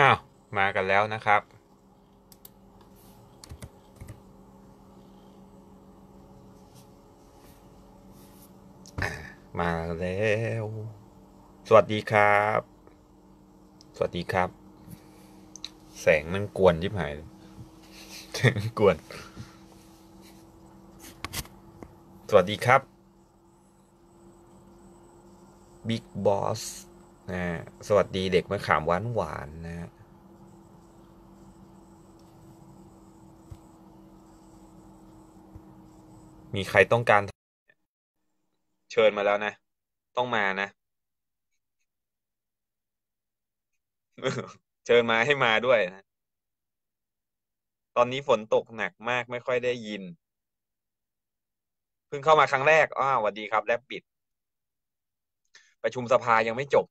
้าวมากันแล้วนะครับ มาแล้ว สวัสดีครับ สวัสดีครับ แสงมันกวนที่หายแสงกวน สวัสดีครับบิ๊กบอสนะสวัสดีเด็กมะขามหวานหวานนะฮะ มีใครต้องการ เชิญมาแล้วนะ ต้องมานะ เชิญมาให้มาด้วยนะ ตอนนี้ฝนตกหนักมากไม่ค่อยได้ยินเพิ่งเข้ามาครั้งแรก อ้าวสวัสดีครับ แลบบิดประชุมสภายังไม่จบ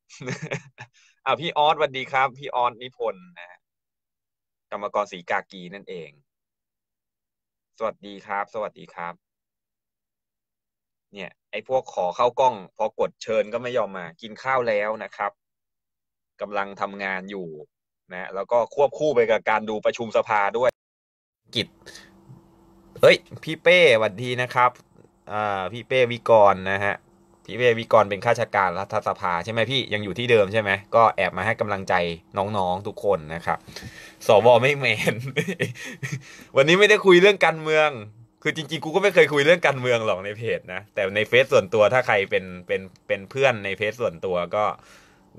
อ่าพี่ออสสวัสดีครับ พี่ออสนิพนธ์นะกรรมกรสีกากีนั่นเอง สวัสดีครับ สวัสดีครับ เนี่ย ไอ้พวกขอเข้ากล้องพอกดเชิญก็ไม่ยอมมา กินข้าวแล้วนะครับกำลังทำงานอยู่ นะ แล้วก็ควบคู่ไปกับการดูประชุมสภาด้วย กิจเฮ้ย พี่เป้สวัสดีนะครับอ่าพี่เป้วิกรนะฮะท่เววิกรเป็นข้าราชการรัฐสภา ใช่ไหมพี่ยังอยู่ที่เดิมใช่ไหมก็แอบมาให้กำลังใจน้องๆทุกคนนะครับสวไม่แมน วันนี้ไม่ได้คุยเรื่องการเมือง คือ จริงๆกู ก็ไม่เคยคุยเรื่องการเมืองหรอกในเพจนะแต่ในเฟซส่วนตัวถ้าใครเป็นเป็นเป็นเพื่อนในเฟซส่วนตัว ก็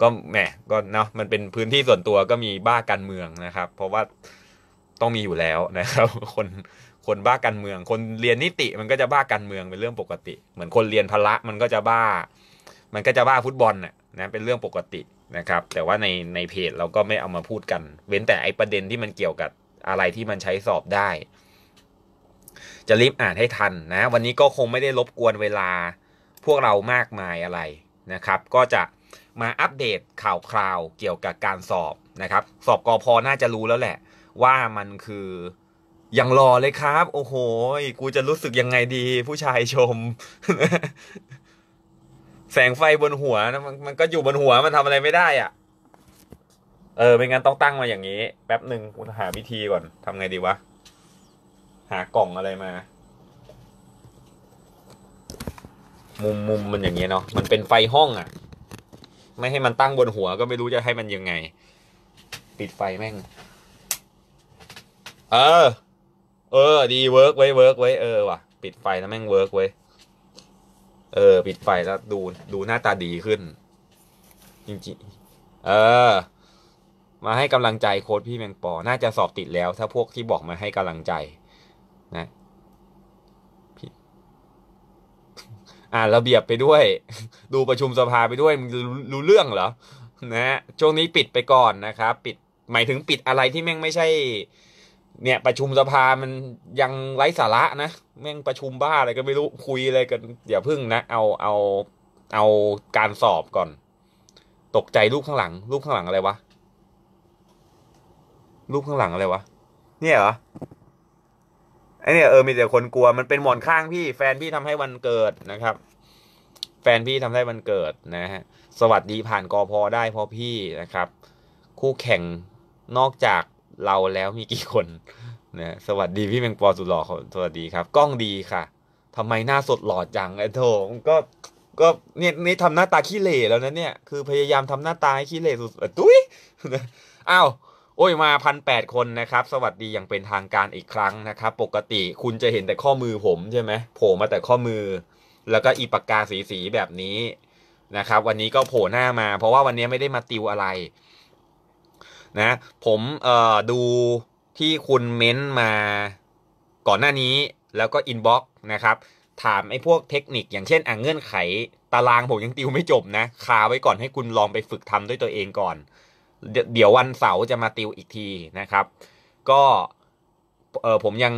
ก็แหมก็เนาะมันเป็นพื้นที่ส่วนตัวก็มีบ้าการเมืองนะครับ เพราะว่าต้องมีอยู่แล้วนะครับ คนคนบ้าการเมืองคนเรียนนิติมันก็จะบ้าการเมืองเป็นเรื่องปกติ เหมือนคนเรียนพละ มันก็จะบ้า มันก็จะบ้าฟุตบอลน่ะนะเป็นเรื่องปกตินะครับ แต่ว่าในในเพจเราก็ไม่เอามาพูดกัน เว้นแต่ไอประเด็นที่มันเกี่ยวกับอะไรที่มันใช้สอบได้ จะรีบอ่านให้ทันนะ วันนี้ก็คงไม่ได้รบกวนเวลา พวกเรามากมายอะไรนะครับ ก็จะมาอัปเดตข่าวคราวเกี่ยวกับการสอบนะครับ สอบกอพอน่าจะรู้แล้วแหละ ว่ามันคืออย่างหล่อเลยครับ โอ้โหกูจะรู้สึกยังไงดี ผู้ชายชม แสงไฟบนหัวนะมันมันก็อยู่บนหัวมันทำอะไรไม่ได้อะ่ะ เออเป็นงั้นต้องตั้งมาอย่างนี้แป๊บหนึ่งกูหาวิธีก่อนทำไงดีวะ หากล่องอะไรมา มุมมุมมันอย่างนี้เนาะมันเป็นไฟห้องอะ่ะ ไม่ให้มันตั้งบนหัวก็ไม่รู้จะให้มันยังไง ปิดไฟแม่ง เออเออดีเวิร์กไว้เวิร์กไว้เออว่ะปิดไฟแล้วแม่งเวิร์กไว้เออ ปิดไฟแล้วดูดูหน้าตาดีขึ้น จริงๆ เออ มาให้กำลังใจโค้ดพี่แมงปอน่าจะสอบติดแล้ว ถ้าพวกที่บอกมาให้กำลังใจ นะอ่าระเบียบไปด้วย ดูประชุมสภาไปด้วยมึงรู้เรื่องเหรอนะช่วงนี้ปิดไปก่อนนะครับปิดหมายถึงปิดอะไรที่แม่งไม่ใช่เนี่ยประชุมสภามันยังไร้สาระนะแม่งประชุมบ้าอะไรก็ไม่รู้คุยอะไรกันอย่าพึ่งนะเอาเอาเอาการสอบก่อน ตกใจรูปข้างหลังรูปข้างหลังอะไรวะรูปข้างหลังอะไรวะเนี่ยเหรอไอเนี่ยเออมีแต่คนกลัวมันเป็นหมอนข้างพี่แฟนพี่ทำให้วันเกิดนะครับ แฟนพี่ทำให้วันเกิดนะฮะสวัสดีผ่านกอพอได้พอพี่นะครับ คู่แข่งนอกจากเราแล้วมีกี่คนนะสวัสดีพี่แมงปอสุดหล่อสวัสดีครับ กล้องดีค่ะ ทำไมหน้าสดหล่อจังไอ้โถก็ก็เนี่ยนี่ทำหน้าตาขี้เหร่แล้วนะเนี่ย คือพยายามทำหน้าตาให้ขี้เหร่สุดตุ้ยอ้าวโอ้ยมาพันแปดคนนะครับ สวัสดีอย่างเป็นทางการอีกครั้งนะครับปกติคุณจะเห็นแต่ข้อมือผมใช่ไหมโผล่มาแต่ข้อมือ แล้วก็อีปากกาสีสีแบบนี้นะครับ วันนี้ก็โผล่หน้ามา เพราะว่าวันนี้ไม่ได้มาติวอะไรนะผมเอ่อดูที่คุณเม้นมาก่อนหน้านี้แล้วก็อินบ็อกซ์นะครับถามไอ้พวกเทคนิค อย่างเช่นอ่างเงื่อนไขตารางผมยังติวไม่จบนะคาไว้ก่อนให้คุณลองไปฝึกทำด้วยตัวเองก่อนเดี๋ยววันเสาร์จะมาติวอีกทีนะครับ ก็เออผมยัง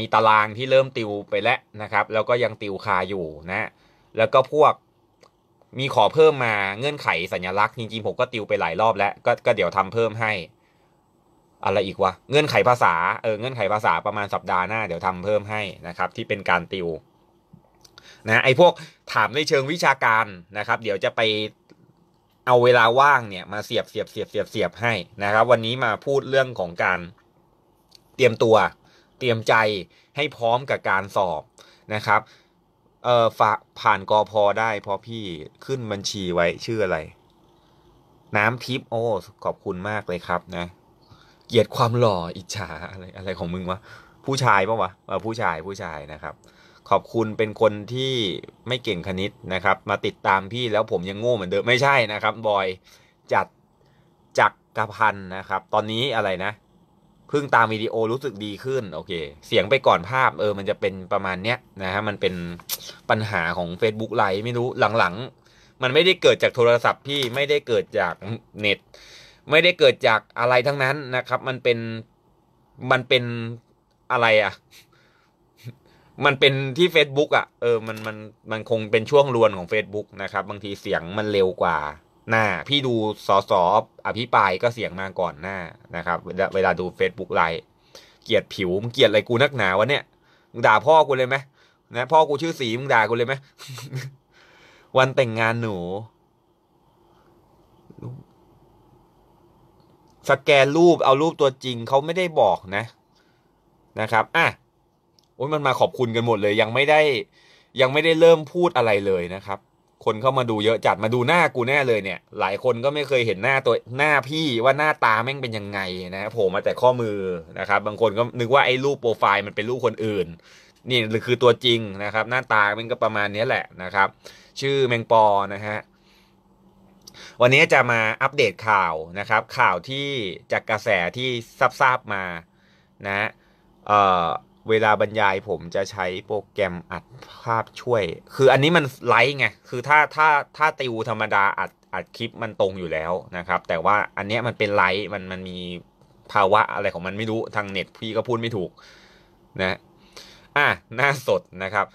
มีตารางที่เริ่มติวไปแล้วนะครับ แล้วก็ยังติวคาอยู่นะแล้วก็พวกมีขอเพิ่มมาเงื่อนไขสัญลักษณ์จริงๆผมก็ติวไปหลายรอบแล้วกก็เดี๋ยวทำเพิ่มให้อะไรอีกวะเงื่อนไขภาษาเออเงื่อนไขภาษาประมาณ สัปดาห์หน้าเดี๋ยวทำเพิ่มให้นะครับ ที่เป็นการติว นะไอ้พวกถามในเชิงวิชาการนะครับ เดี๋ยวจะไปเอาเวลาว่างเนี่ย มาเสียบเสียบเสียบเสียบเสียบให้นะครับ วันนี้มาพูดเรื่องของการเตรียมตัว เตรียมใจให้พร้อมกับการสอบนะครับเออฝากผ่านกอพอได้เพราะพี่ขึ้นบัญชีไว้ชื่ออะไร น้ำทิพย์โอ้ขอบคุณมากเลยครับนะ เกียดความหล่ออิจฉาอะไรอะไรของมึงวะผู้ชายปะวะผู้ชายผู้ชายนะครับ ขอบคุณเป็นคนที่ไม่เก่งคณิตนะครับมาติดตามพี่แล้วผมยังโง่เหมือนเดิมไม่ใช่นะครับบอยจัดจักกระพันนะครับตอนนี้อะไรนะ เพิ่งตามวิดีโอรู้สึกดีขึ้น โอเค เสียงไปก่อนภาพ เออ มันจะเป็นประมาณเนี้ยนะฮะมันเป็นปัญหาของ Facebook ไลฟ์ไม่รู้หลังๆมันไม่ได้เกิดจากโทรศัพท์พี่ไม่ได้เกิดจากเน็ต ไม่ได้เกิดจากอะไรทั้งนั้นนะครับ มันเป็นมันเป็นอะไรอะ่ะ มันเป็นที่ Facebook อะ่ะเออมันมันมันคงเป็นช่วงรวนของ Facebook นะครับ บางทีเสียงมันเร็วกว่า หน้า พี่ดูสอสออภิปรายก็เสียงมาก่อนหน้านะครับเวลาดู Facebook ไลฟ์เกลียดผิวมึงเกลียดอะไรกูนักหนาวะเนี่ยมึงด่าพ่อกูเลยไหมนะพ่อกูชื่อสีมึงด่ากูเลยไหมวันแต่งงานหนู สแกนรูปเอารูปตัวจริงเขาไม่ได้บอกนะนะครับอ่ะโอ้ยมันมาขอบคุณกันหมดเลย ยังไม่ได้ ยังไม่ได้เริ่มพูดอะไรเลยนะครับ คนเข้ามาดูเยอะจัดมาดูหน้ากูแน่เลยเนี่ย หลายคนก็ไม่เคยเห็นหน้าตัวหน้าพี่ว่าหน้าตาแม่งเป็นยังไงนะโผล่มาแต่ข้อมือนะครับ บางคนก็นึกว่าไอ้รูปโปรไฟล์มันเป็นรูปคนอื่นนี่คือตัวจริงนะครับ หน้าตามันก็ประมาณนี้แหละนะครับ ชื่อแมงปอ นะฮะ วันนี้จะมาอัปเดตข่าวนะครับ ข่าวที่จากกระแสที่ทราบทราบมานะเเวลาบรรยายผมจะใช้โปรแกรมอัดภาพช่วย คืออันนี้มันไลท์ไงคือถ้าถ้าถ้าติวธรรมดาอัดอัดคลิปมันตรงอยู่แล้วนะครับ แต่ว่าอันนี้มันเป็นไลท์มันมันมีภาวะอะไรของมันไม่รู้ทางเน็ตพี่ก็พูดไม่ถูก นะอ่ะหน้าสดนะครับ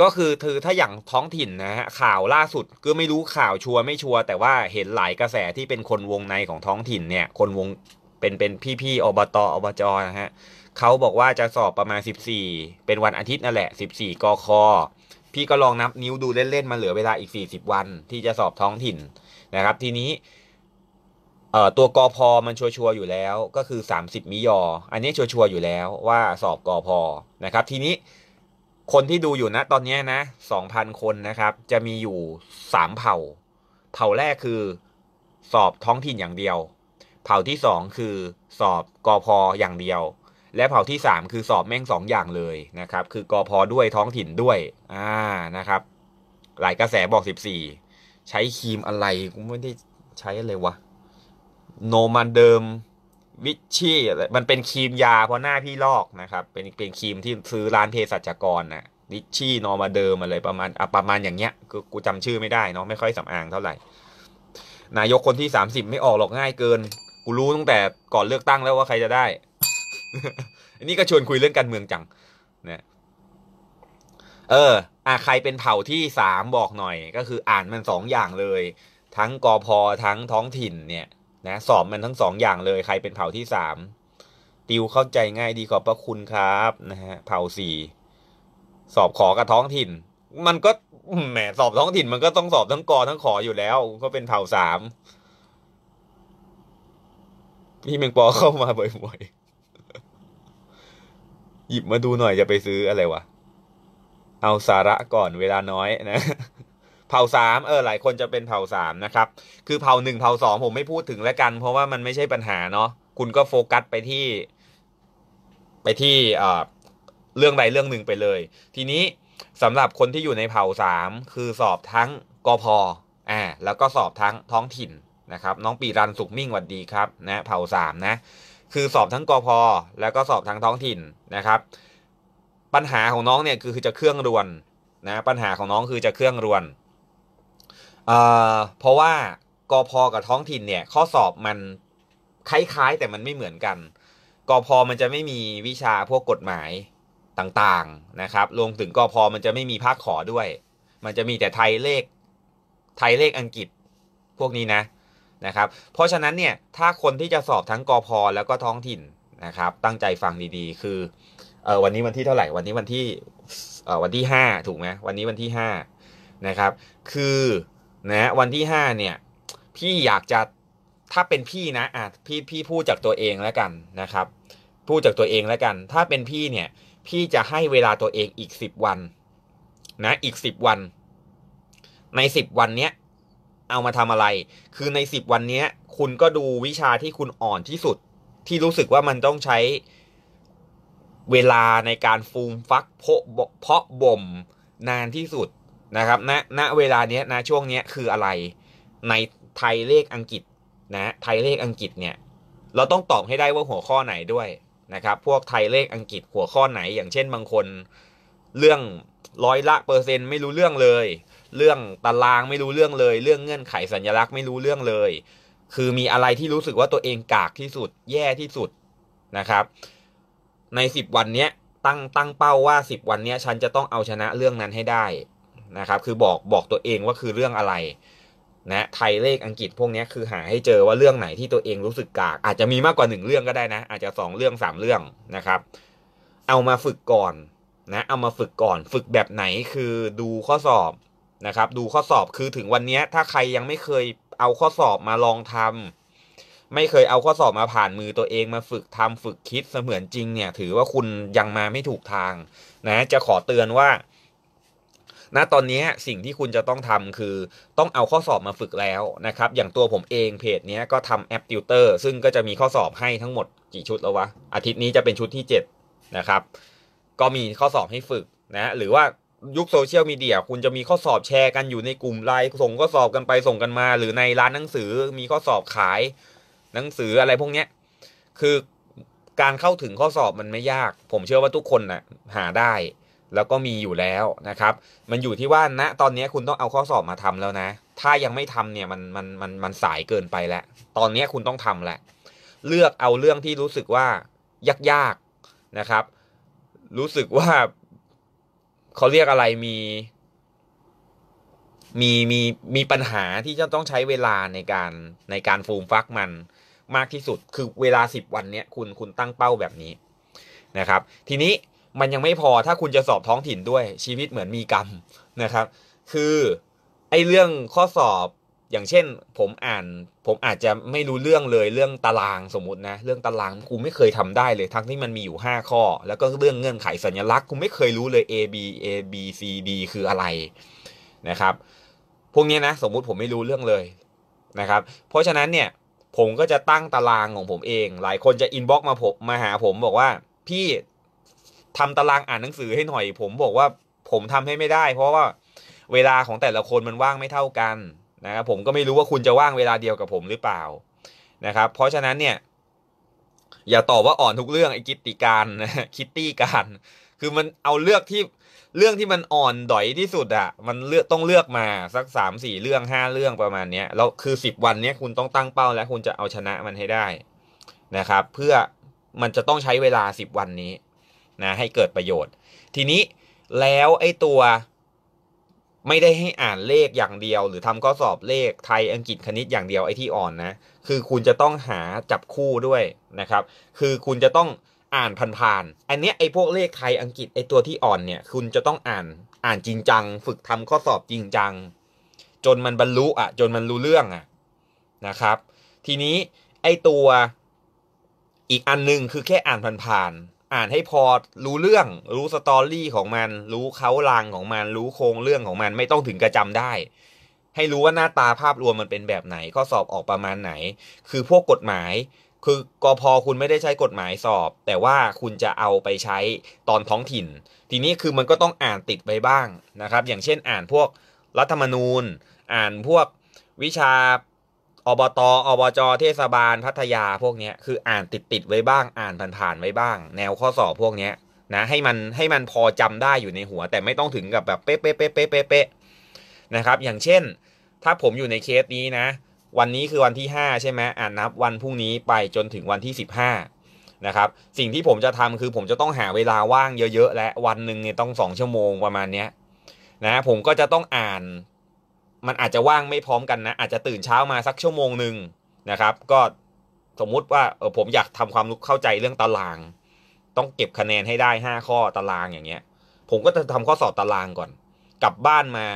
ก็คือถือถ้าอย่างท้องถิ่นนะฮะข่าวล่าสุดก็ไม่รู้ข่าวชัวร์ไม่ชัวร์แต่ว่าเห็นหลายกระแสที่เป็นคนวงในของท้องถิ่นเนี่ย คนวงเป็นเป็นพี่ๆอบตอบจนะฮะเขาบอกว่าจะสอบประมาณ 14 เป็นวันอาทิตย์นั่นแหละ 14กคพี่ก็ลองนับนิ้วดูเล่นๆมาเหลือเวลาอีก 40 วันที่จะสอบท้องถิ่นนะครับ ทีนี้เอ่อตัวกอพอมันชัวร์อยู่แล้วก็คือ30มิยออันนี้ชัวร์อยู่แล้วว่าสอบกอพอนะครับ ทีนี้คนที่ดูอยู่นะตอนนี้นะ2,000คนนะครับ จะมีอยู่3เผ่า เผ่าแรกคือสอบท้องถิ่นอย่างเดียว เผ่าที่2คือสอบกอพออย่างเดียว และเผ่าที่3คือสอบแม่ง2อย่างเลยนะครับ คือกอพอด้วยท้องถิ่นด้วยอ่านะครับ หลายกระแสบอก14ใช้ครีมอะไรกูไม่ได้ใช้อะไรวะโนมันเดิมวิชชี่มันเป็นครีมยาเพราะหน้าพี่ลอกนะครับ เป็นเป็นครีมที่ซื้อร้านเภสัชกรนะวิชชี่โนมาเดิมอะไรประมาณอประมาณอย่างเงี้ย กูจำชื่อไม่ได้เนาะไม่ค่อยสำอาง เท่าไหร่ นายกคนที่สามสิบไม่ออกหรอกง่ายเกิน กูรู้ตั้งแต่ก่อนเลือกตั้งแล้วว่าใครจะได้ อันนี้ก็ชวนคุยเรื่องการเมืองจังนะเอออ่ะใครเป็นเผ่าที่สามบอกหน่อย ก็คืออ่านมันสองอย่างเลย ทั้งกอพอทั้งท้องถิ่นเนี่ยนะสอบมันทั้งสองอย่างเลยใครเป็นเผ่าที่สามติวเข้าใจง่ายดีขอบพระคุณครับนะฮะ เผ่าสี่สอบขอกับท้องถิ่น มันก็ แหมสอบท้องถิ่นมันก็ต้องสอบทั้งกอทั้งขออยู่แล้ว ก็เป็นเผ่าสามพี่เมงปอเข้ามาบ่อยๆหยิบมาดูหน่อยจะไปซื้ออะไรวะเอาสาระก่อนเวลาน้อยนะเผ่าสามเออหลายคนจะเป็นเผ่าสามนะครับ คือเผ่าหนึ่งเผ่าสองผมไม่พูดถึงแล้วกัน เพราะว่ามันไม่ใช่ปัญหาเนาะคุณก็โฟกัสไปที่ ไปที่เอ่อเรื่องใดเรื่องหนึ่งไปเลย ทีนี้สำหรับคนที่อยู่ในเผ่าสามคือสอบทั้งกพอ่าแล้วก็สอบทั้งท้องถิ่นนะครับ น้องปีรันสุขมิ่งหวัดดีครับนะ เผ่าสามนะ คือสอบทั้งกพอแล้วก็สอบทั้งท้องถิ่นนะครับ ปัญหาของน้องเนี่ยคือจะเครื่องรวนนะปัญหาของน้องคือจะเครื่องรวนเพราะว่ากพกับท้องถิ่นเนี่ย ข้อสอบมันคล้ายๆแต่มันไม่เหมือนกันกพมันจะไม่มีวิชาพวกกฎหมายต่างๆนะครับรวมถึงกพมันจะไม่มีภาคขอด้วย มันจะมีแต่ไทยเลขไทยเลขอังกฤษพวกนี้นะนะครับ เพราะฉะนั้นเนี่ยถ้าคนที่จะสอบทั้งกพแล้วก็ท้องถิ่นนะครับ ตั้งใจฟังดีๆ คือเออวันนี้วันที่เท่าไหร่ วันนี้วันที่เออวันที่ห้าถูกไหมวันนี้วันที่ห้านะครับ คือนะวันที่ห้าเนี่ย พี่อยากจะถ้าเป็นพี่นะอ่ะพี่พี่พูดจากตัวเองแล้วกันนะครับ พูดจากตัวเองแล้วกัน ถ้าเป็นพี่เนี่ย พี่จะให้เวลาตัวเองอีกสิบวัน นะ อีกสิบวัน ในสิบวันเนี้ย เอามาทำอะไร คือในสิบวันเนี้ย คุณก็ดูวิชาที่คุณอ่อนที่สุด ที่รู้สึกว่ามันต้องใช้เวลาในการฟูมฟักเพาะบ่มนานที่สุดนะครับ ณ ณ เวลาเนี้ยนะช่วงเนี้ย คืออะไร ในไทยเลขอังกฤษ นะ ไทยเลขอังกฤษเนี่ยเราต้องตอบให้ได้ว่าหัวข้อไหนด้วย นะครับ พวกไทยเลขอังกฤษ หัวข้อไหน อย่างเช่น บางคน เรื่องร้อยละเปอร์เซ็นต์ไม่รู้เรื่องเลย เรื่องตารางไม่รู้เรื่องเลย เรื่องเงื่อนไขสัญลักษณ์ไม่รู้เรื่องเลย คือมีอะไรที่รู้สึกว่าตัวเองกากที่สุด แย่ที่สุด นะครับ ในสิบวันเนี้ย ตั้งตั้งเป้าว่าสิบวันเนี้ย ฉันจะต้องเอาชนะเรื่องนั้นให้ได้นะครับคือบอกบอกตัวเองว่าคือเรื่องอะไรนะไทยเลขอังกฤษพวกนี้คือหาให้เจอว่าเรื่องไหนที่ตัวเองรู้สึกกาก อาจจะมีมากกว่าหนึ่งเรื่องก็ได้นะ อาจจะสองเรื่องสามเรื่องนะครับ เอามาฝึกก่อนนะเอามาฝึกก่อน ฝึกแบบไหนคือดูข้อสอบนะครับ ดูข้อสอบคือถึงวันนี้ถ้าใครยังไม่เคยเอาข้อสอบมาลองทำ ไม่เคยเอาข้อสอบมาผ่านมือตัวเองมาฝึกทำ ฝึกคิดเสมือนจริงเนี่ยถือว่าคุณยังมาไม่ถูกทาง นะจะขอเตือนว่าณตอนนี้สิ่งที่คุณจะต้องทำคือต้องเอาข้อสอบมาฝึกแล้วนะครับ อย่างตัวผมเองเพจนี้ก็ทำแอปติวเตอร์ซึ่งก็จะมีข้อสอบให้ทั้งหมดกี่ชุดแล้ววะอาทิตย์นี้จะเป็นชุดที่ 7 นะครับ ก็มีข้อสอบให้ฝึกนะหรือว่ายุคโซเชียลมีเดียคุณจะมีข้อสอบแชร์กันอยู่ในกลุ่มไลน์ส่งข้อสอบกันไปส่งกันมา หรือในร้านหนังสือมีข้อสอบขาย หนังสืออะไรพวกเนี้ยคือการเข้าถึงข้อสอบมันไม่ยาก ผมเชื่อว่าทุกคนนะ่ะหาได้แล้วก็มีอยู่แล้วนะครับ มันอยู่ที่ว่าณนะ ตอนนี้คุณต้องเอาข้อสอบมาทำแล้วนะ ถ้ายังไม่ทำเนี่ยมันมันมันมันสายเกินไปแล้ว ตอนนี้คุณต้องทำแหละ เลือกเอาเรื่องที่รู้สึกว่ายากๆนะครับ รู้สึกว่าเขาเรียกอะไรมีมีมีมีปัญหาที่จะต้องใช้เวลาในการในการฟูมฟักมันมากที่สุด คือเวลาสิบวันเนี้ยคุณคุณตั้งเป้าแบบนี้นะครับ ทีนี้มันยังไม่พอถ้าคุณจะสอบท้องถิ่นด้วยชีวิตเหมือนมีกรรมนะครับ คือไอ้เรื่องข้อสอบอย่างเช่นผมอ่าน ผมอาจจะไม่รู้เรื่องเลยเรื่องตารางสมมตินะ เรื่องตารางกูไม่เคยทำได้เลยทั้งที่มันมีอยู่ 5 ข้อ แล้วก็เรื่องเงื่อนไขสัญลักษณ์กูไม่เคยรู้เลย A B A B C D คืออะไรนะครับพวกนี้นะสมมุติผมไม่รู้เรื่องเลยนะครับ เพราะฉะนั้นเนี่ย ผมก็จะตั้งตารางของผมเอง หลายคนจะอินบ็อกมาผมมาหาผมบอกว่าพี่ทำตารางอ่านหนังสือให้หน่อยผม บอกว่าผมทำให้ไม่ได้ เพราะว่าเวลาของแต่ละคนมันว่างไม่เท่ากันนะครับผมก็ไม่รู้ว่าคุณจะว่างเวลาเดียวกับผมหรือเปล่านะครับ เพราะฉะนั้นเนี่ย อย่าตอบว่าอ่อนทุกเรื่องไอ้กิตติการนคิตตี้การคือมันเอาเลือกที่เรื่องที่มันอ่อนดอยที่สุดอะมันเลือกต้องเลือกมาสักสามสี่เรื่องห้าเรื่องประมาณเนี้ยแล้วคือสิบวันเนี้ยคุณต้องตั้งเป้า แล้วคุณจะเอาชนะมันให้ได้นะครับ เพื่อมันจะต้องใช้เวลาสิบวันนี้นะให้เกิดประโยชน์ ทีนี้แล้วไอ้ตัวไม่ได้ให้อ่านเลขอย่างเดียว หรือทำข้อสอบเลขไทยอังกฤษคณิตอย่างเดียวไอ้ที่อ่อนนะคือคุณจะต้องหาจับคู่ด้วยนะครับ คือคุณจะต้องอ่านผ่านๆอันเนี้ยไอ้พวกเลขไทยอังกฤษไอ้ตัวที่อ่อนเนี่ยคุณจะต้องอ่านอ่านจริงจัง ฝึกทำข้อสอบจริงจัง จนมันบรรลุอ่ะจนมันรู้เรื่องอ่ะนะครับ ทีนี้ไอ้ตัวอีกอันนึงคือแค่อ่านผ่านๆอ่านให้พอรู้เรื่องรู้สตอรี่ของมัน รู้เขาลางของมันรู้โครงเรื่องของมันไม่ต้องถึงกระจำได้ ให้รู้ว่าหน้าตาภาพรวมมันเป็นแบบไหนข้อสอบออกประมาณไหน คือพวกกฎหมาย คือกอพอคุณไม่ได้ใช้กฎหมายสอบ แต่ว่าคุณจะเอาไปใช้ตอนท้องถิ่น ทีนี้คือมันก็ต้องอ่านติดไปบ้างนะครับอย่างเช่น อ่านพวกรัฐธรรมนูญ อ่านพวกวิชาอบต อบจ เทศบาลพัทยาพวกนี้คืออ่านติดติดไว้บ้างอ่านผ่านๆไว้บ้าง แนวข้อสอบพวกนี้นะให้มันให้มันพอจำ ได้อยู่ในหัว แต่ไม่ต้องถึงกับแบบเป๊ะเป๊ะเป๊ะเป๊ะเป๊ะนะครับ อย่างเช่นถ้าผมอยู่ในเคสนี้นะ วันนี้คือวันที่5ใช่ไหมอ่านนับวันพรุ่งนี้ไปจนถึงวันที่15นะครับสิ่งที่ผมจะทำคือผมจะต้องหาเวลาว่างเยอะ ๆ และวันหนึ่งเนี่ยต้อง2ชั่วโมงประมาณนี้นะผมก็จะต้องอ่านมันอาจจะว่างไม่พร้อมกันนะอาจจะตื่นเช้ามาสักชั่วโมงหนึ่งนะครับ ก็สมมุติว่าเออผมอยากทำความรู้เข้าใจเรื่องตาราง ต้องเก็บคะแนนให้ได้5ข้อตารางอย่างเงี้ยผมก็จะทำข้อสอบตารางก่อน กลับบ้านมา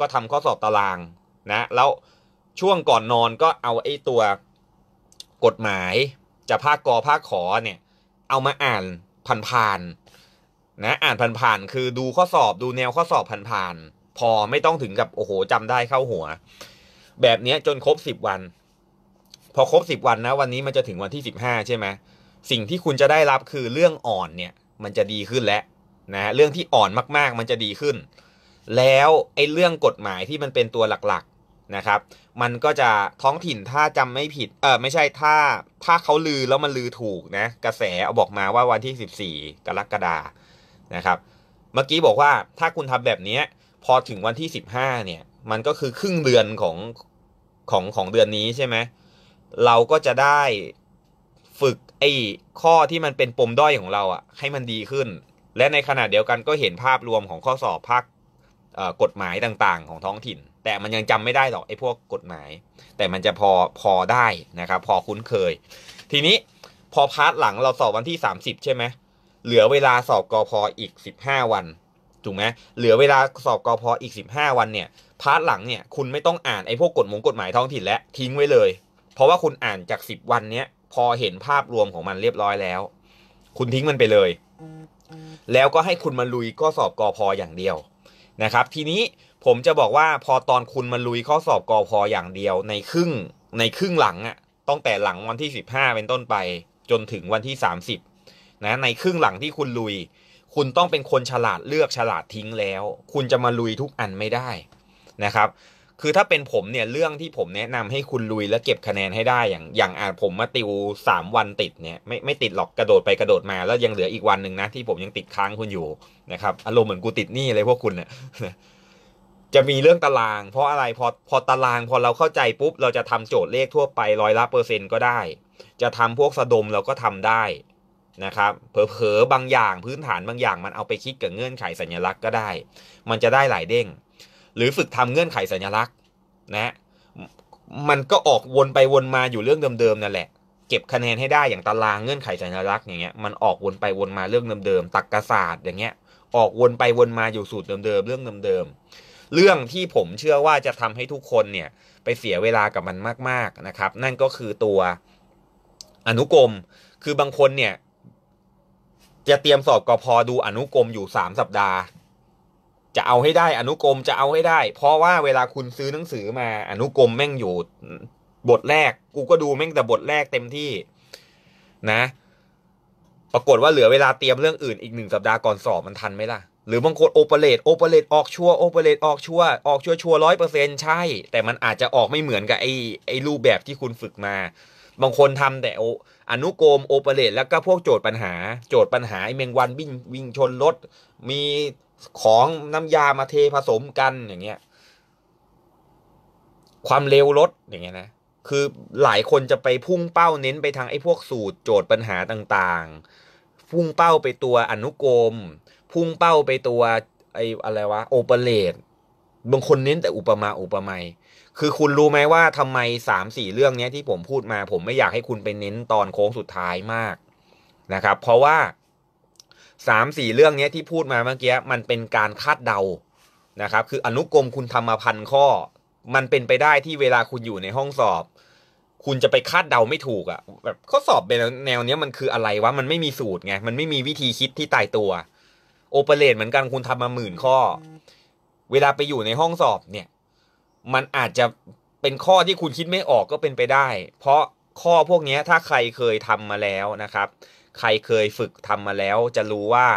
ก็ทำข้อสอบตารางนะ แล้วช่วงก่อนนอนก็เอาไอ้ตัวกฎหมายจะภาคกอภาคขอเนี่ย เอามาอ่านผ่านๆนะ อ่านผ่านๆคือดูข้อสอบดูแนวข้อสอบผ่านๆพอไม่ต้องถึงกับโอ้โหจำได้เข้าหัว แบบเนี้ยจนครบสิบวัน พอครบสิบวันนะวันนี้มันจะถึงวันที่สิบห้าใช่ไหมสิ่งที่คุณจะได้รับคือเรื่องอ่อนเนี่ย มันจะดีขึ้นแล้วนะเรื่องที่อ่อนมากๆมันจะดีขึ้น แล้วไอ้เรื่องกฎหมายที่มันเป็นตัวหลักๆนะครับ มันก็จะท้องถิ่นถ้าจำไม่ผิด เออไม่ใช่ถ้าถ้าเขาลือแล้วมันลือถูกนะกระแสเอาบอกมาว่าวันที่สสิบี่กรกฎานะครับ เมื่อกี้บอกว่า ถ้าคุณทำแบบนี้พอถึงวันที่สิบห้าเนี่ยมันก็คือครึ่งเดือนของของ ของเดือนนี้ใช่ไหมเราก็จะได้ฝึก ไอ้ ข้อที่มันเป็นปมด้อยของเราอะให้มันดีขึ้น และในขณะเดียวกันก็เห็นภาพรวมของข้อสอบภาคกฎหมายต่างๆของท้องถิ่น แต่มันยังจำไม่ได้หรอกไอ้พวกกฎหมาย แต่มันจะพอพอได้นะครับพอคุ้นเคย ทีนี้พอพาร์ทหลังเราสอบวันที่ 30 ใช่ไหมเหลือเวลาสอบกอพออีก15วันถูกไหมเหลือเวลาสอบกอพออีก 15 วันเนี่ย พาร์ทหลังเนี่ยคุณไม่ต้องอ่านไอ้พวกกฎหมงกฎหมายท้องถิ่นและทิ้งไว้เลย เพราะว่าคุณอ่านจาก10 วันเนี้ย พอเห็นภาพรวมของมันเรียบร้อยแล้ว คุณทิ้งมันไปเลย แล้วก็ให้คุณมาลุยข้อสอบกอพออย่างเดียวนะครับ ทีนี้ผมจะบอกว่าพอตอนคุณมาลุยข้อสอบกอพออย่างเดียว ในครึ่งในครึ่งหลังอะตั้งแต่หลังวันที่15เป็นต้นไป จนถึงวันที่ 30นะในครึ่งหลังที่คุณลุยคุณต้องเป็นคนฉลาดเลือกฉลาดทิ้งแล้ว คุณจะมาลุยทุกอันไม่ได้นะครับ คือถ้าเป็นผมเนี่ยเรื่องที่ผมแนะนำให้คุณลุยและเก็บคะแนนให้ได้อย่าง อย่างอาจผมมาติวสามวันติดเนี่ย ไม่ไม่ติดหรอกกระโดดไปกระโดดมา แล้วยังเหลืออีกวันหนึ่งนะ ที่ผมยังติดค้างคุณอยู่นะครับอารมณ์เหมือนกูติดหนี้อะไรพวกคุณเนี่ยจะมีเรื่องตาราง เพราะอะไรพอพอตารางพอเราเข้าใจปุ๊บเราจะทำโจทย์เลขทั่วไปร้อยละเปอร์เซ็นต์ก็ได้ จะทำพวกสะดมเราก็ทำได้นะครับเผลอๆบางอย่างพื้นฐานบางอย่าง มันเอาไปคิดกับเงื่อนไขสัญลักษณ์ก็ได้ มันจะได้หลายเด้ง หรือฝึกทำเงื่อนไขสัญลักษณ์นะมันก็ออกวนไปวนมาอยู่เรื่องเดิมๆนั่นแหละ เก็บคะแนนให้ได้อย่างตารางเงื่อนไขสัญลักษณ์อย่างเงี้ยมันออกวนไปวนมาเรื่องเดิมๆตักกศาสตร์อย่างเงี้ยออกวนไปวนมาอยู่สูตรเดิมๆเรื่องเดิมๆเรื่องที่ผมเชื่อว่าจะทำให้ทุกคนเนี่ยไปเสียเวลากับมันมากๆนะครับ นั่นก็คือตัวอนุกรมคือบางคนเนี่ยจะเตรียมสอบกพดูอนุกรมอยู่สามสัปดาห์ จะเอาให้ได้อนุกรมจะเอาให้ได้ เพราะว่าเวลาคุณซื้อหนังสือมา อนุกรมแม่งอยู่ บทแรก กูก็ดูแม่งแต่บทแรกเต็มที่ นะ ปรากฏว่าเหลือเวลาเตรียมเรื่องอื่นอีกหนึ่งสัปดาห์ก่อนสอบมันทันไหมล่ะ หรือบางคนโอเปเรตโอเปเรตออกชัวโอเปเรตออกชัวออกชัวชัวร้อยเปอร์เซ็นใช่ แต่มันอาจจะออกไม่เหมือนกับไอ้ไอ้รูปแบบที่คุณฝึกมา บางคนทำแต่โอนุกรมโอเปเรตแล้วก็พวกโจทย์ปัญหาโจทย์ปัญหา ไอเมงวันวิ่งวิ่งชนรถมีของน้ำยามาเทผสมกันอย่างเงี้ย ความเร็วรถอย่างเงี้ยนะคือหลายคนจะไปพุ่งเป้าเน้นไปทางไอ้พวกสูตรโจทย์ปัญหาต่าง ๆ พุ่งเป้าไปตัวอนุกรมพุ่งเป้าไปตัวไอ้อะไรวะ โอเปเรตบางคนเน้นแต่อุปมา อุปไมย คือคุณรู้ไหมว่าทำไมสามสี่เรื่องนี้ที่ผมพูดมา ผมไม่อยากให้คุณไปเน้นตอนโค้งสุดท้ายมากนะครับ เพราะว่าสามสี่เรื่องนี้ที่พูดมาเมื่อกี้มันเป็นการคาดเดา นะครับ คืออนุกรมคุณทำมาพันข้อ มันเป็นไปได้ที่เวลาคุณอยู่ในห้องสอบ คุณจะไปคาดเดาไม่ถูกอะ่ะแบบข้อสอบเป็นแนวเนี้ยมันคืออะไรวะมันไม่มีสูตรไงมันไม่มีวิธีคิดที่ตายตัว โอเปเรตเหมือนกัน คุณทำมาหมื่นข้อเวลาไปอยู่ในห้องสอบเนี่ยมันอาจจะเป็นข้อที่คุณคิดไม่ออกก็เป็นไปได้ เพราะข้อพวกนี้ถ้าใครเคยทำมาแล้วนะครับ ใครเคยฝึกทำมาแล้ว จะรู้ว่า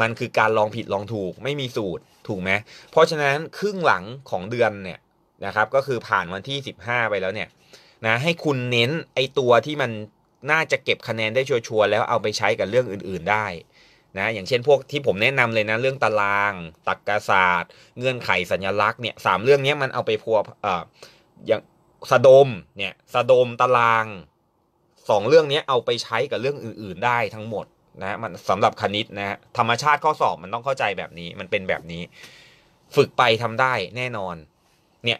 มันคือการลองผิดลองถูก ไม่มีสูตรถูกไหมเพราะฉะนั้นครึ่งหลังของเดือนเนี่ยนะครับ ก็คือผ่านวันที่ 15 ไปแล้วเนี่ย นะ ให้คุณเน้นไอตัวที่มันน่าจะเก็บคะแนนได้ชัวร์แล้วเอาไปใช้กับเรื่องอื่นๆได้นะอย่างเช่นพวกที่ผมแนะนำเลยนะ เรื่องตารางตรรกศาสตร์ เงื่อนไขสัญลักษณ์เนี่ยสามเรื่องนี้มันเอาไปพัวเอ่ออย่างสะดม เนี่ยสะดม ตาราง สองเรื่องนี้เอาไปใช้กับเรื่องอื่น ๆ ได้ทั้งหมดนะ มันสำหรับคณิตนะ ธรรมชาติข้อสอบมันต้องเข้าใจแบบนี้ มันเป็นแบบนี้ ฝึกไปทำได้แน่นอน เนี่ย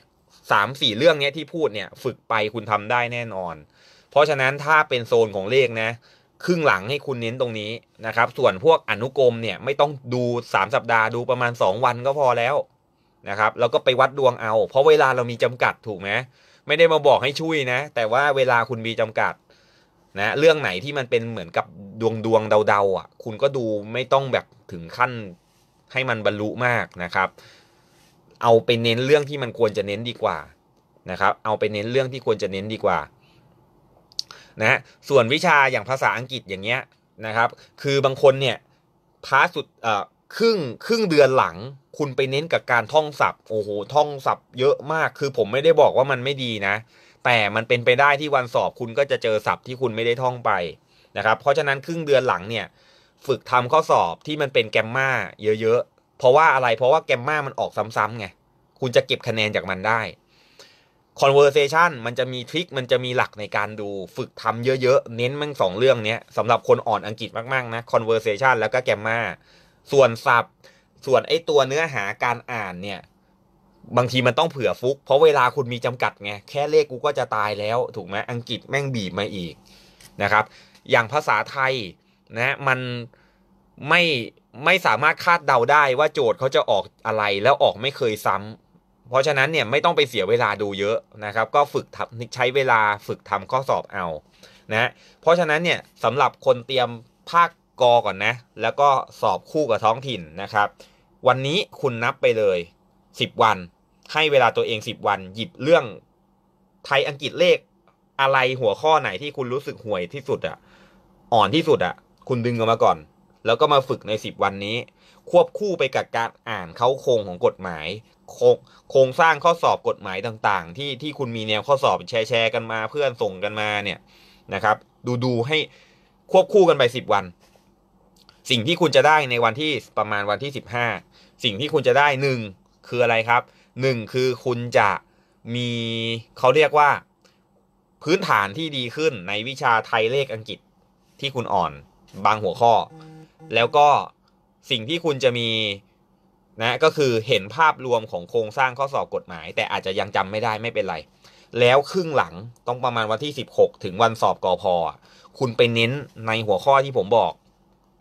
สามสี่เรื่องนี้ที่พูดเนี่ย ฝึกไปคุณทำได้แน่นอน เพราะฉะนั้นถ้าเป็นโซนของเลขนะครึ่งหลังให้คุณเน้นตรงนี้นะครับ ส่วนพวกอนุกรมเนี่ย ไม่ต้องดู3สัปดาห์ดูประมาณ2วันก็พอแล้วนะครับ แล้วก็ไปวัดดวงเอา เพราะเวลาเรามีจำกัดถูกไหมไม่ได้มาบอกให้ช่วยนะ แต่ว่าเวลาคุณมีจำกัด นะ เรื่องไหนที่มันเป็นเหมือนกับดวงดวงเดาๆ อ่ะ คุณก็ดูไม่ต้องแบบถึงขั้นให้มันบรรลุมากนะครับ เอาไปเน้นเรื่องที่มันควรจะเน้นดีกว่านะครับ เอาไปเน้นเรื่องที่ควรจะเน้นดีกว่านะส่วนวิชาอย่างภาษาอังกฤษอย่างเงี้ยนะครับคือบางคนเนี่ยพาสุดเอ่อครึ่งครึ่งเดือนหลัง คุณไปเน้นกับการท่องศัพท์โอ้โหท่องศัพท์เยอะมากคือผมไม่ได้บอกว่ามันไม่ดีนะ แต่มันเป็นไปได้ที่วันสอบคุณก็จะเจอศัพท์ที่คุณไม่ได้ท่องไปนะครับเพราะฉะนั้นครึ่งเดือนหลังเนี่ยฝึกทำข้อสอบที่มันเป็นแกมมาเยอะๆเพราะว่าอะไรเพราะว่าแกมมามันออกซ้ำๆไงคุณจะเก็บคะแนนจากมันได้ conversation มันจะมีทริค มันจะมีหลักในการดูฝึกทำเยอะๆ เน้นมันสองเรื่องเนี้ยสำหรับคนอ่อนอังกฤษมาก ๆนะ conversation แล้วก็แกมมาส่วนศัพท์ ส่วนไอตัวเนื้อหาการอ่านเนี่ย บางทีมันต้องเผื่อฟุก เพราะเวลาคุณมีจำกัดไงแค่เลขกูก็จะตายแล้ว ถูกไหมอังกฤษแม่งบีบมาอีกนะครับ อย่างภาษาไทยนะมันไม่ไม่สามารถคาดเดาได้ว่าโจทย์เขาจะออกอะไรแล้วออกไม่เคยซ้ำเพราะฉะนั้นเนี่ยไม่ต้องไปเสียเวลาดูเยอะนะครับ ก็ฝึกทำใช้เวลาฝึกทำข้อสอบเอานะเพราะฉะนั้นเนี่ยสำหรับคนเตรียมภาคกอก่อนนะ แล้วก็สอบคู่กับท้องถิ่นนะครับ วันนี้คุณนับไปเลย 10 วัน ให้เวลาตัวเอง 10 วันหยิบเรื่องไทยอังกฤษเลข อะไรหัวข้อไหนที่คุณรู้สึกห่วยที่สุดอะ่ะ อ่อนที่สุดอะ่ะคุณดึงออกมาก่อน แล้วก็มาฝึกใน 10 วันนี้ควบคู่ไปกับการอ่านเขาโครงของกฎหมายโครงสร้างข้อสอบกฎหมายต่างๆที่ที่คุณมีแนวข้อสอบแชร์แชร์กันมา เพื่อนส่งกันมาเนี่ยนะครับ ดูดูให้ควบคู่กันไปสิบวัน สิ่งที่คุณจะได้ในวันที่ประมาณวันที่สิบห้าสิ่งที่คุณจะได้หนึ่งคืออะไรครับหนึ่งคือคุณจะมีเขาเรียกว่าพื้นฐานที่ดีขึ้นในวิชาไทยเลขอังกฤษที่คุณอ่อนบางหัวข้อ แล้วก็สิ่งที่คุณจะมีนะก็คือเห็นภาพรวมของโครงสร้างข้อสอบกฎหมาย แต่อาจจะยังจำไม่ได้ไม่เป็นไรแล้วครึ่งหลังต้องประมาณวันที่ 16 ถึงวันสอบกอพอคุณไปเน้นในหัวข้อที่ผมบอก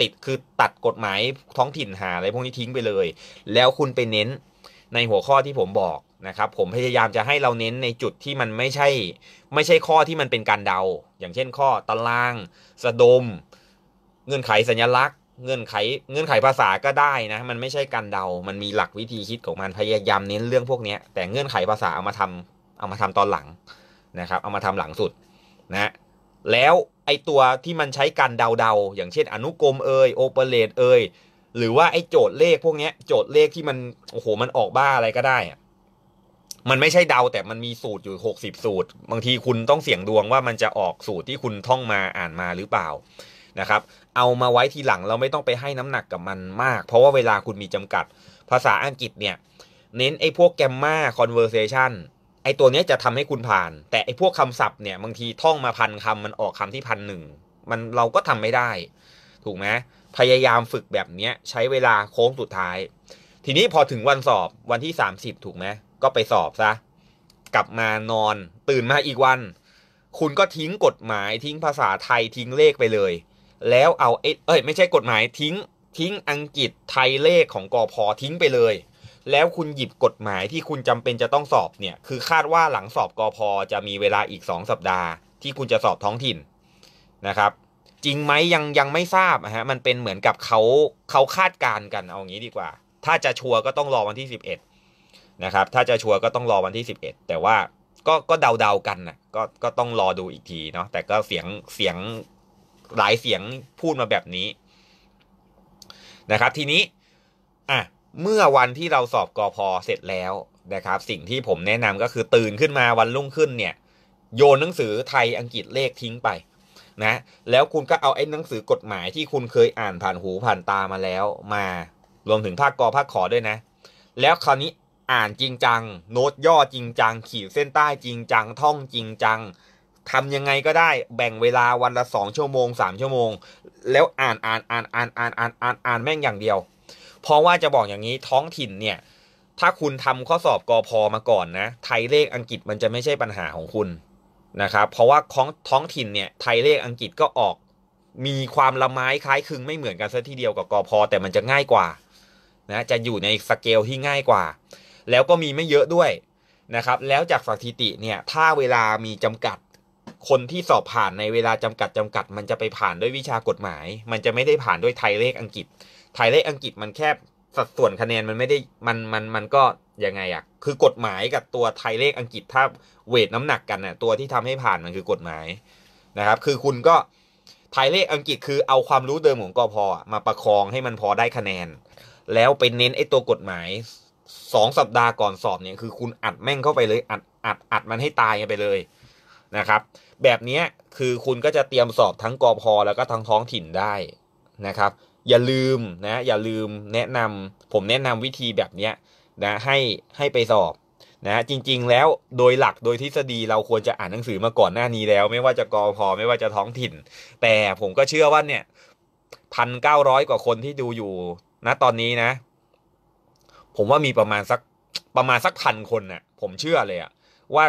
ติดคือตัดกฎหมายท้องถิ่นหาอะไรพวกนี้ทิ้งไปเลย แล้วคุณไปเน้นในหัวข้อที่ผมบอกนะครับ ผมพยายามจะให้เราเน้นในจุดที่มันไม่ใช่ ไม่ใช่ข้อที่มันเป็นการเดา อย่างเช่นข้อตาราง สะดม เงื่อนไขสัญลักษณเงื่อนไข เงื่อนไขภาษาก็ได้นะมันไม่ใช่การเดา มันมีหลักวิธีคิดของมันพยายามเน้นเรื่องพวกนี้แต่เงื่อนไขภาษาเอามาทำ เอามาทำตอนหลังนะครับ เอามาทำหลังสุดนะ แล้วไอตัวที่มันใช้การเดาๆอย่างเช่น อนุกรมเอยโอเปเรตเอย หรือว่าไอโจทย์เลขพวกนี้โจทย์เลขที่มันโอ้โหมันออกบ้าอะไรก็ได้มันไม่ใช่เดาแต่มันมีสูตรอยู่60สูตร บางทีคุณต้องเสี่ยงดวงว่ามันจะออกสูตรที่คุณท่องมาอ่านมาหรือเปล่านะครับ เอามาไว้ทีหลังเราไม่ต้องไปให้น้ำหนักกับมันมาก เพราะว่าเวลาคุณมีจำกัด ภาษาอังกฤษเนี่ย เน้นไอ้พวกแกมมาคอนเวอร์เซชันไอ้ตัวนี้จะทำให้คุณผ่าน แต่ไอ้พวกคำศัพท์เนี่ยบางทีท่องมาพันคำมันออกคำที่พันหนึ่ง มันเราก็ทำไม่ได้ ถูกไหม พยายามฝึกแบบเนี้ยใช้เวลาโค้งสุดท้าย ทีนี้พอถึงวันสอบวันที่ 30 ถูกไหมก็ไปสอบซะกลับมานอน ตื่นมาอีกวัน คุณก็ทิ้งกฎหมายทิ้งภาษาไทยทิ้งเลขไปเลยแล้วเอาเอ้ยไม่ใช่กฎหมายทิ้งทิ้งอังกฤษไทยเลขของกอพอทิ้งไปเลย แล้วคุณหยิบกฎหมายที่คุณจำเป็นจะต้องสอบเนี่ย คือคาดว่าหลังสอบกอพอจะมีเวลาอีก 2 สัปดาห์ ที่คุณจะสอบท้องถิ่นนะครับ จริงไหมยังยังไม่ทราบฮะมันเป็นเหมือนกับเขาเขาคาดการณ์กัน เอางี้ดีกว่า ถ้าจะชัวร์ก็ต้องรอวันที่11นะครับถ้าจะชัวร์ก็ต้องรอวันที่11แต่ว่าก็ก็เดาๆกันนะก็ก็ต้องรอดูอีกทีเนาะแต่ก็เสียงเสียงหลายเสียงพูดมาแบบนี้ นะครับ ทีนี้อ่ะเมื่อวันที่เราสอบกอพอเสร็จแล้วนะครับ สิ่งที่ผมแนะนำก็คือ ตื่นขึ้นมาวันรุ่งขึ้นเนี่ย โยนหนังสือไทยอังกฤษเลขทิ้งไป นะ แล้วคุณก็เอาไอ้หนังสือกฎหมายที่คุณเคยอ่านผ่านหูผ่านตามาแล้วมารวมถึงภาคกอภาคขอด้วยนะ แล้วคราวนี้อ่านจริงจัง โน้ตย่อจริงจัง ขีดเส้นใต้จริงจัง ท่องจริงจังทำยังไงก็ได้แบ่งเวลาวันละสองชั่วโมงสามชั่วโมง แล้วอ่านอ่านอ่านอ่านอ่านอ่านอ่านอ่านแม่งอย่างเดียวเพราะว่าจะบอกอย่างนี้ท้องถิ่นเนี่ยถ้าคุณทำข้อสอบกอพอมาก่อนนะไทยเลขอังกฤษมันจะไม่ใช่ปัญหาของคุณนะครับเพราะว่าของท้องถิ่นเนี่ย ไทยเลขอังกฤษก็ออกมีความละไม้คล้ายคลึงไม่เหมือนกันซะทีเดียวกับกอพอแต่มันจะง่ายกว่านะจะอยู่ในสเกลที่ง่ายกว่า แล้วก็มีไม่เยอะด้วยนะครับ แล้วจากสถิติเนี่ยถ้าเวลามีจำกัดคนที่สอบผ่านในเวลาจำกัดจำกัด มันจะไปผ่านด้วยวิชากฎหมาย มันจะไม่ได้ผ่านด้วยไทยเลขอังกฤษ ไทยเลขอังกฤษมันแคบสัดส่วนคะแนนมันไม่ได้ มัน มัน มันก็ยังไงอะคือกฎหมายกับตัวไทยเลขอังกฤษถ้าเวทน้ำหนักกันน่ะตัวที่ทำให้ผ่านมันคือกฎหมายนะครับ คือคุณก็ไทยเลขอังกฤษคือเอาความรู้เดิมของกอพอมาประคองให้มันพอได้คะแนน แล้วไปเน้นไอ้ตัวกฎหมายสองสัปดาห์ก่อนสอบเนี่ยคือคุณอัดแม่งเข้าไปเลยอัด อัด อัดมันให้ตายไปเลยนะครับแบบนี้คือคุณก็จะเตรียมสอบทั้งกอพอแล้วก็ทั้งท้องถิ่นได้นะครับ อย่าลืมนะ อย่าลืมแนะนำผมแนะนำวิธีแบบนี้นะ ให้ให้ไปสอบนะจริง ๆแล้วโดยหลักโดยทฤษฎีเราควรจะอ่านหนังสือมาก่อนหน้านี้แล้ว ไม่ว่าจะกอพอไม่ว่าจะท้องถิ่น แต่ผมก็เชื่อว่าเนี่ยพันเก้าร้อยกว่าคนที่ดูอยู่นะตอนนี้นะ ผมว่ามีประมาณสัก ประมาณสักพันคนนะ่ะผมเชื่อเลยอะว่า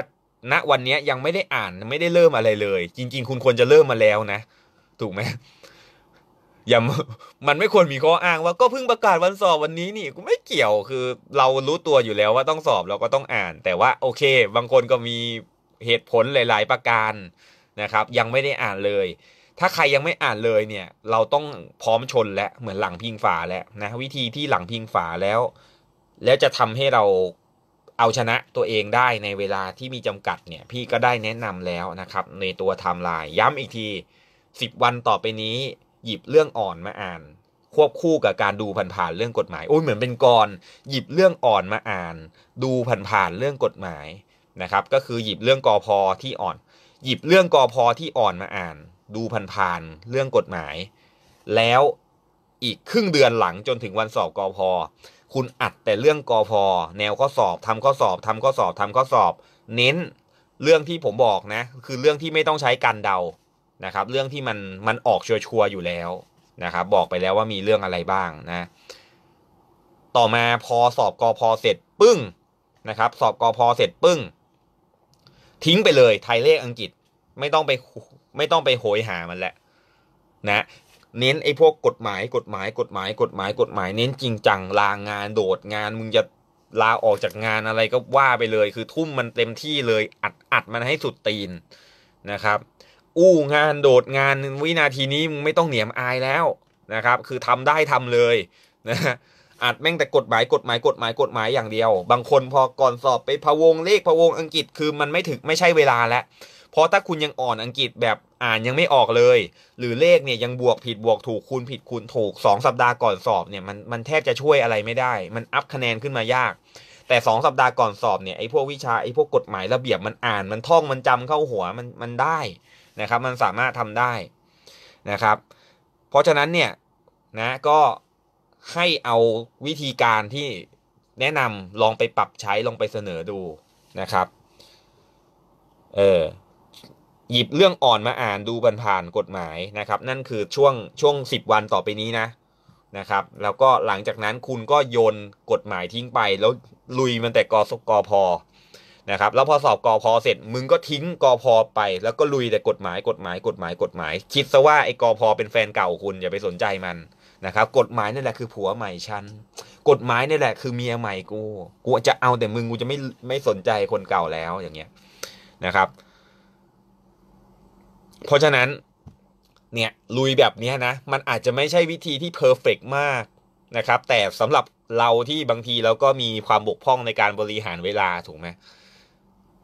ณวันนี้ยังไม่ได้อ่านไม่ได้เริ่มอะไรเลย จริง ๆ คุณควรจะเริ่มมาแล้วนะถูกไหมอย่ามันไม่ควรมีข้ออ้าง ว่าก็เพิ่งประกาศวันสอบวันนี้นี่กูไม่เกี่ยวคือ เรารู้ตัวอยู่แล้วว่าต้องสอบเราก็ต้องอ่าน แต่ว่า โอเค บางคนก็มีเหตุผลหลายๆประการนะครับ ยังไม่ได้อ่านเลย ถ้าใครยังไม่อ่านเลยเนี่ย เราต้องพร้อมชนและเหมือนหลังพิงฝาแล้วนะ วิธีที่หลังพิงฝาแล้ว แล้วจะทำให้เราเอาชนะตัวเองได้ในเวลาที่มีจำกัดเนี่ยพี่ก็ได้แนะนำแล้วนะครับในตัวไทม์ไลน์ย้ำอีกที10วันต่อไปนี้หยิบเรื่องอ่อนมาอ่านควบคู่กับการดูผ่านๆเรื่องกฎหมายโอ้ยเหมือนเป็นกรหยิบเรื่องอ่อนมาอ่าน ดูผ่านๆเรื่องกฎหมายนะครับก็คือหยิบเรื่องกอพอที่อ่อน หยิบเรื่องกอพอที่อ่อนมาอ่าน ดูผ่านๆเรื่องกฎหมาย แล้วอีกครึ่งเดือนหลังจนถึงวันสอบกอพคุณอัดแต่เรื่องกอพอแนวข้อสอบทำข้อสอบทำข้อสอบทำข้อสอบ เน้นเรื่องที่ผมบอกนะ คือเรื่องที่ไม่ต้องใช้การเดานะครับ เรื่องที่มันมันออกชัวร์อยู่แล้วนะครับ บอกไปแล้วว่ามีเรื่องอะไรบ้างนะ ต่อมาพอสอบกอพอเสร็จปึ้งนะครับ สอบกอพอเสร็จปึ้ง ทิ้งไปเลยไทยเลขอังกฤษไม่ต้องไปไม่ต้องไปโหยหามันแหละ นะเน้นไอ้พวกกฎหมายกฎหมาย กฎหมาย กฎหมายกฎหมายเน้นจริงจังลางงานโดดงานมึงจะลาออกจากงานอะไรก็ว่าไปเลย คือทุ่มมันเต็มที่เลยอัดอัดมันให้สุดตีนนะครับ อู้งานโดดงานวินาทีนี้มึงไม่ต้องเหนียมอายแล้วนะครับ คือทำได้ทำเลยนะอัดแม่งแต่กฎหมาย กฎหมายกฎหมายกฎหมายอย่างเดียว บางคนพอก่อนสอบไปพะวงเลขพะวงอังกฤษคือมันไม่ถึงไม่ใช่เวลาแล้วเพราะถ้าคุณยังอ่อนอังกฤษแบบอ่านยังไม่ออกเลย หรือเลขเนี่ยยังบวกผิดบวกถูกคูณผิดคูณถูก2สัปดาห์ก่อนสอบ เนี่ยมันมันแทบจะช่วยอะไรไม่ได้ มันอัพคะแนนขึ้นมายาก แต่2สัปดาห์ก่อนสอบเนี่ยไอ้พวกวิชา ไอ้พวกกฎหมายระเบียบมันอ่านมันท่องมันจำเข้าหัวมันมันได้นะครับ มันสามารถทำได้นะครับ เพราะฉะนั้นเนี่ยนะก็ให้เอาวิธีการที่แนะนำลองไปปรับใช้ลองไปเสนอดูนะครับ เออหยิบเรื่องอ่อนมาอ่านดูผ่านๆกฎหมายนะครับ นั่นคือช่วงช่วง10วันต่อไปนี้นะนะครับ แล้วก็หลังจากนั้นคุณก็โยนกฎหมายทิ้งไป แล้วลุยมันแต่กอสกอพอนะครับ แล้วพอสอบกอพอเสร็จ มึงก็ทิ้งกอพอไป แล้วก็ลุยแต่กฎหมาย กฎหมายกฎหมาย กฎหมาย คิดซะว่าไอ้กอพอเป็นแฟนเก่าคุณอย่าไปสนใจมันนะครับ กฎหมายนี่แหละคือผัวใหม่ฉันกฎหมายนี่แหละคือเมียใหม่กูกูจะเอาแต่มึงกูจะไม่ไม่สนใจคนเก่าแล้วอย่างเงี้ยนะครับเพราะฉะนั้น เนี่ยลุยแบบนี้นะ มันอาจจะไม่ใช่วิธีที่เพอร์เฟกมากนะครับ แต่สำหรับเราที่บางทีเราก็มีความบกพร่องในการบริหารเวลาถูกไหม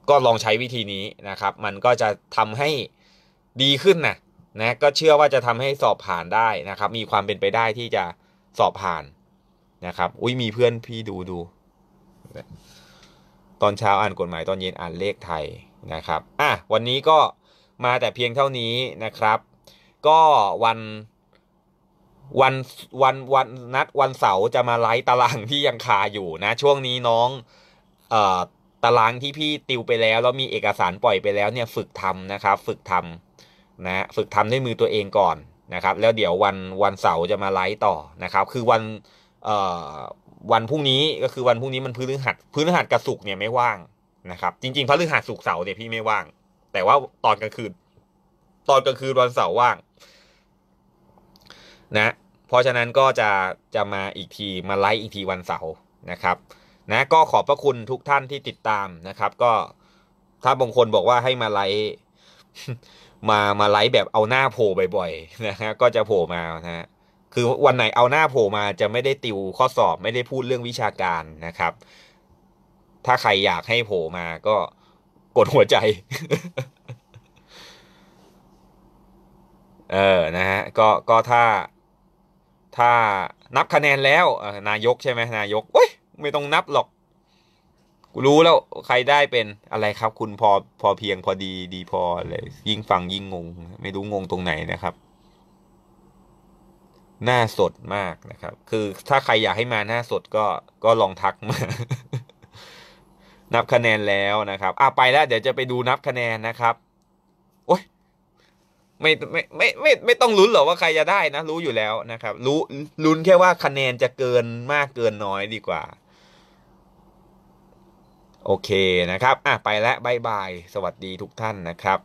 ก็ลองใช้วิธีนี้นะครับ มันก็จะทำให้ดีขึ้นนะนะ ก็เชื่อว่าจะทำให้สอบผ่านได้นะครับ มีความเป็นไปได้ที่จะสอบผ่านนะครับอุ้ยมีเพื่อนพี่ดูดู ตอนเช้าอ่านกฎหมายตอนเย็นอ่านเลขไทยนะครับ อ่ะวันนี้ก็มาแต่เพียงเท่านี้นะครับ ก็วันวันวันวันนัด วันเสาร์จะมาไลฟ์ตารางที่ยังคาอยู่ นะ ช่วงนี้น้องเอ่อตารางที่พี่ติวไปแล้ว แล้วมีเอกสารปล่อยไปแล้วเนี่ยฝึกทำนะครับ ฝึกทำนะฝึกทำด้วยมือตัวเองก่อนนะครับ แล้วเดี๋ยววันวันเสาร์จะมาไลฟ์ต่อนะครับ คือวันเอ่อวันพรุ่งนี้ก็คือวันพรุ่งนี้มันพื้นหัดพื้นหัดกระสุกเนี่ยไม่ว่างนะครับ จริงๆพฤหัสสุกเสาร์เนี่ยพี่ไม่ว่างแต่ว่าตอนกลางคืน ตอนกลางคืนวันเสาร์ว่างนะ เพราะฉะนั้นก็จะจะมาอีกทีมาไลฟ์อีกทีวันเสาร์นะครับ นะ ก็ขอบพระคุณทุกท่านที่ติดตามนะครับ ก็ถ้าบางคนบอกว่าให้มาไลฟ์มามาไลฟ์แบบเอาหน้าโผล่บ่อยๆนะฮะก็จะโผล่มานะฮะคือวันไหนเอาหน้าโผล่มาจะไม่ได้ติว ข้อสอบไม่ได้พูดเรื่องวิชาการนะครับ ถ้าใครอยากให้โผล่มาก็กดหัวใจ เออ นะฮะ ก็ ก็ถ้า ถ้านับคะแนนแล้ว นายกใช่ไหมนายกเอ้ย ไม่ต้องนับหรอก กูรู้แล้วใครได้เป็นอะไรครับ คุณพอพอเพียงพอดีดีพอเลยยิ่งฟังยิ่งงง ไม่รู้งงตรงไหนนะครับ หน้าสดมากนะครับ คือถ้าใครอยากให้มาหน้าสดก็ ก็ลองทักมานับคะแนนแล้วนะครับ อ่ะไปแล้วเดี๋ยวจะไปดูนับคะแนนนะครับ โอ้ยไม่ไม่ไม่ไมไม่ไม่ต้องลุ้นหรอกว่าใครจะได้นะ รู้อยู่แล้วนะครับรู้ลุ้นแค่ว่าคะแนนจะเกินมากเกินน้อยดีกว่า โอเคนะครับ อ่ะไปแล้วบายบายสวัสดีทุกท่านนะครับ